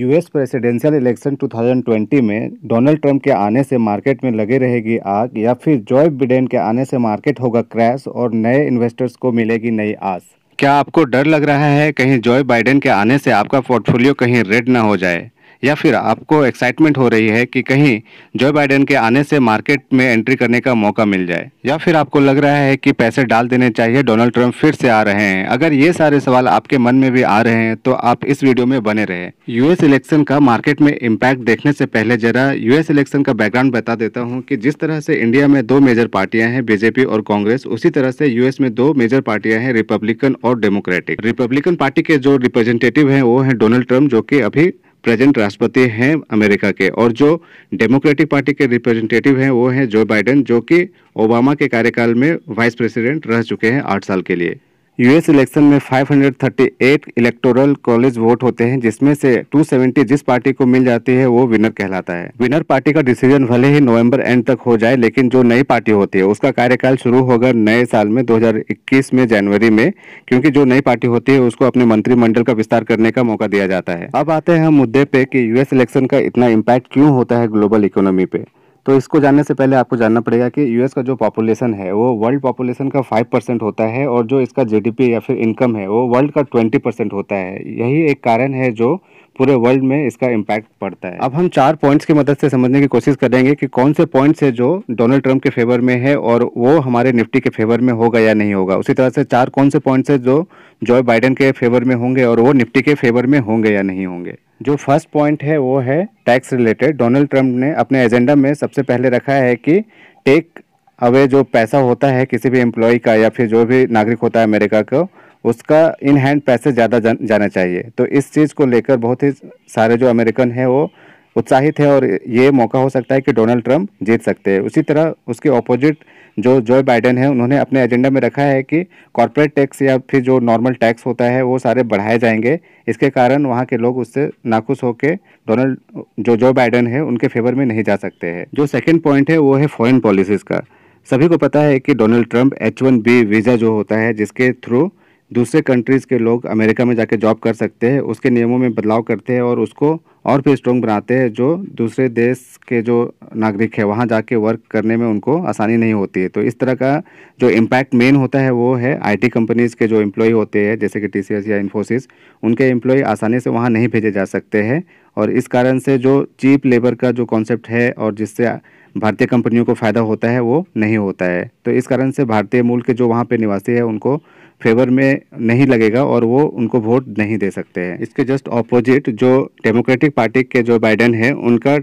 US presidential election 2020 में Donald Trump के आने से मार्केट में लगे रहेगी आग या फिर जॉय बिडेन के आने से मार्केट होगा क्रैश और नए इन्वेस्टर्स को मिलेगी नई आस क्या आपको डर लग रहा है कहीं जॉय बाइडेन के आने से आपका पोर्टफोलियो कहीं रेड ना हो जाए या फिर आपको एक्साइटमेंट हो रही है कि कहीं जो बाइडेन के आने से मार्केट में एंट्री करने का मौका मिल जाए या फिर आपको लग रहा है कि पैसे डाल देने चाहिए डोनाल्ड ट्रंप फिर से आ रहे हैं अगर ये सारे सवाल आपके मन में भी आ रहे हैं तो आप इस वीडियो में बने रहे यूएस इलेक्शन का मार्केट में इम्पैक्ट देखने से पहले जरा यूएस इलेक्शन का बैकग्राउंड बता देता हूँ कि जिस तरह से इंडिया में दो मेजर पार्टियां हैं बीजेपी और कांग्रेस उसी तरह से यूएस में दो मेजर पार्टियां हैं रिपब्लिकन और डेमोक्रेटिक रिपब्लिकन पार्टी के जो रिप्रेजेंटेटिव हैं वो हैं डोनाल्ड ट्रम्प जो कि अभी प्रेजेंट राष्ट्रपति हैं अमेरिका के और जो डेमोक्रेटिक पार्टी के रिप्रेजेंटेटिव हैं वो हैं जो बाइडेन जो कि ओबामा के कार्यकाल में वाइस प्रेसिडेंट रह चुके हैं आठ साल के लिए यूएस इलेक्शन में 538 इलेक्टोरल कॉलेज वोट होते हैं जिसमें से 270 जिस पार्टी को मिल जाती है वो विनर कहलाता है विनर पार्टी का डिसीजन भले ही नवंबर एंड तक हो जाए लेकिन जो नई पार्टी होती है उसका कार्यकाल शुरू होगा नए साल में 2021 में जनवरी में क्योंकि जो नई पार्टी होती है उसको अपने मंत्रिमंडल का विस्तार करने का मौका दिया जाता है अब आते हैं हम मुद्दे पे की यूएस इलेक्शन का इतना इम्पैक्ट क्यों होता है ग्लोबल इकोनॉमी पे तो इसको जानने से पहले आपको जानना पड़ेगा कि यूएस का जो पॉपुलेशन है वो वर्ल्ड पॉपुलेशन का फाइव परसेंट होता है और जो इसका जीडीपी या फिर इनकम है वो वर्ल्ड का ट्वेंटी परसेंट होता है यही एक कारण है जो पूरे वर्ल्ड में इसका इम्पैक्ट पड़ता है अब हम चार पॉइंट्स की मदद से समझने की कोशिश करेंगे कि कौन से पॉइंट्स है जो डोनाल्ड ट्रंप के फेवर में है और वो हमारे निफ्टी के फेवर में होगा या नहीं होगा उसी तरह से चार कौन से पॉइंट्स है जो जो बाइडन के फेवर में होंगे और वो निफ्टी के फेवर में होंगे या नहीं होंगे जो फर्स्ट पॉइंट है वो है टैक्स रिलेटेड डोनाल्ड ट्रंप ने अपने एजेंडा में सबसे पहले रखा है कि टेक अवे जो पैसा होता है किसी भी एम्प्लॉय का या फिर जो भी नागरिक होता है अमेरिका का उसका इन हैंड पैसे ज़्यादा जा, जाना चाहिए तो इस चीज़ को लेकर बहुत ही सारे जो अमेरिकन हैं वो उत्साहित है और ये मौका हो सकता है कि डोनाल्ड ट्रंप जीत सकते हैं उसी तरह उसके ऑपोजिट जो जो बाइडेन है उन्होंने अपने एजेंडा में रखा है कि कॉरपोरेट टैक्स या फिर जो नॉर्मल टैक्स होता है वो सारे बढ़ाए जाएंगे इसके कारण वहाँ के लोग उससे नाखुश होकर डोनाल्ड जो जो बाइडन है उनके फेवर में नहीं जा सकते हैं जो सेकेंड पॉइंट है वो है फॉरन पॉलिसीज़ का सभी को पता है कि Donald Trump H one B visa जो होता है जिसके थ्रू दूसरे कंट्रीज़ के लोग अमेरिका में जाके जॉब कर सकते हैं उसके नियमों में बदलाव करते हैं और उसको और भी स्ट्रॉन्ग बनाते हैं जो दूसरे देश के जो नागरिक है वहाँ जाके वर्क करने में उनको आसानी नहीं होती है तो इस तरह का जो इम्पैक्ट मेन होता है वो है आईटी कंपनीज़ के जो एम्प्लॉय होते हैं जैसे कि टीसीएस या इन्फोसिस उनके एम्प्लॉय आसानी से वहाँ नहीं भेजे जा सकते हैं और इस कारण से जो चीप लेबर का जो कॉन्सेप्ट है और जिससे भारतीय कंपनियों को फ़ायदा होता है वो नहीं होता है तो इस कारण से भारतीय मूल के जो वहाँ पे निवासी है उनको फेवर में नहीं लगेगा और वो उनको वोट नहीं दे सकते हैं इसके जस्ट ऑपोजिट जो डेमोक्रेटिक पार्टी के जो बाइडन है उनका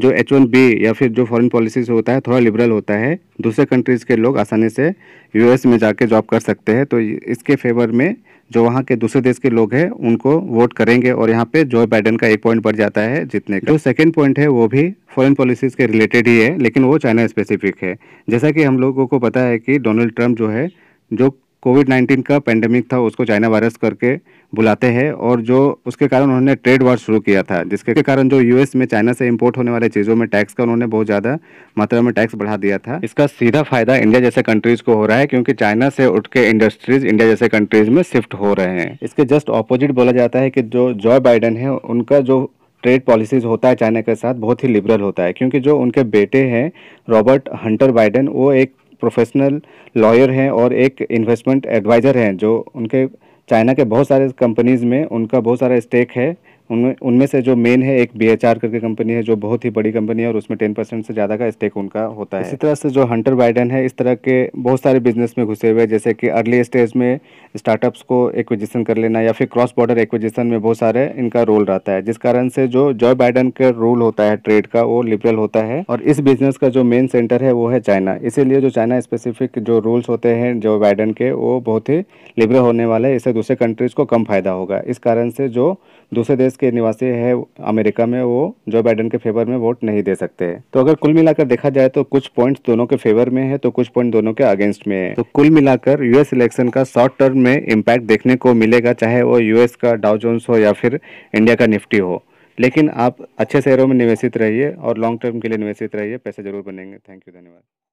जो एच वन बी या फिर जो फॉरेन पॉलिसी से होता है थोड़ा लिबरल होता है दूसरे कंट्रीज़ के लोग आसानी से यूएस में जाके जॉब कर सकते हैं तो इसके फेवर में जो वहाँ के दूसरे देश के लोग हैं उनको वोट करेंगे और यहाँ पे जो बाइडन का एक पॉइंट बढ़ जाता है जितने का जो सेकेंड पॉइंट है वो भी फॉरेन पॉलिसीज के रिलेटेड ही है लेकिन वो चाइना स्पेसिफिक है जैसा कि हम लोगों को पता है कि डोनाल्ड ट्रंप जो है जो कोविड नाइन्टीन का पेंडेमिक था उसको चाइना वायरस करके बुलाते हैं और जो उसके कारण उन्होंने ट्रेड वॉर शुरू किया था जिसके कारण जो यूएस में चाइना से इम्पोर्ट होने वाले चीज़ों में टैक्स का उन्होंने बहुत ज़्यादा मात्रा में टैक्स बढ़ा दिया था इसका सीधा फायदा इंडिया जैसे कंट्रीज को हो रहा है क्योंकि चाइना से उठ के इंडस्ट्रीज इंडिया जैसे कंट्रीज में शिफ्ट हो रहे हैं इसके जस्ट ऑपोजिट बोला जाता है कि जो जॉय बाइडन है उनका जो ट्रेड पॉलिसीज होता है चाइना के साथ बहुत ही लिबरल होता है क्योंकि जो उनके बेटे हैं रॉबर्ट हंटर बाइडन वो एक प्रोफेशनल लॉयर हैं और एक इन्वेस्टमेंट एडवाइज़र हैं जो उनके चाइना के बहुत सारे कंपनीज़ में उनका बहुत सारा स्टेक है उनमें उनमें से जो मेन है एक बी करके कंपनी है जो बहुत ही बड़ी कंपनी है और उसमें टेन परसेंट से ज़्यादा का स्टेक उनका होता है इसी तरह से जो हंटर बाइडन है इस तरह के बहुत सारे बिजनेस में घुसे हुए जैसे कि अर्ली स्टेज में स्टार्टअप्स को एक्विजिशन कर लेना या फिर क्रॉस बॉर्डर एक्विजिशन में बहुत सारे इनका रोल रहता है जिस कारण से जो जॉय बाइडन का रूल होता है ट्रेड का वो लिबरल होता है और इस बिजनेस का जो मेन सेंटर है वो है चाइना इसीलिए जो चाइना स्पेसिफिक जो रूल्स होते हैं जो बाइडन के वो बहुत ही लिबरल होने वाले हैं इससे दूसरे कंट्रीज़ को कम फायदा होगा इस कारण से जो दूसरे देश के निवासी है अमेरिका में वो जो बाइडन के फेवर में वोट नहीं दे सकते तो अगर कुल मिलाकर देखा जाए तो कुछ पॉइंट्स दोनों के फेवर में है तो कुछ पॉइंट दोनों के अगेंस्ट में है तो कुल मिलाकर यूएस इलेक्शन का शॉर्ट टर्म में इम्पैक्ट देखने को मिलेगा चाहे वो यूएस का डाउ जोन्स हो या फिर इंडिया का निफ्टी हो लेकिन आप अच्छे शहरों में निवेशित रहिए और लॉन्ग टर्म के लिए निवेशित रहिए पैसे जरूर बनेंगे थैंक यू धन्यवाद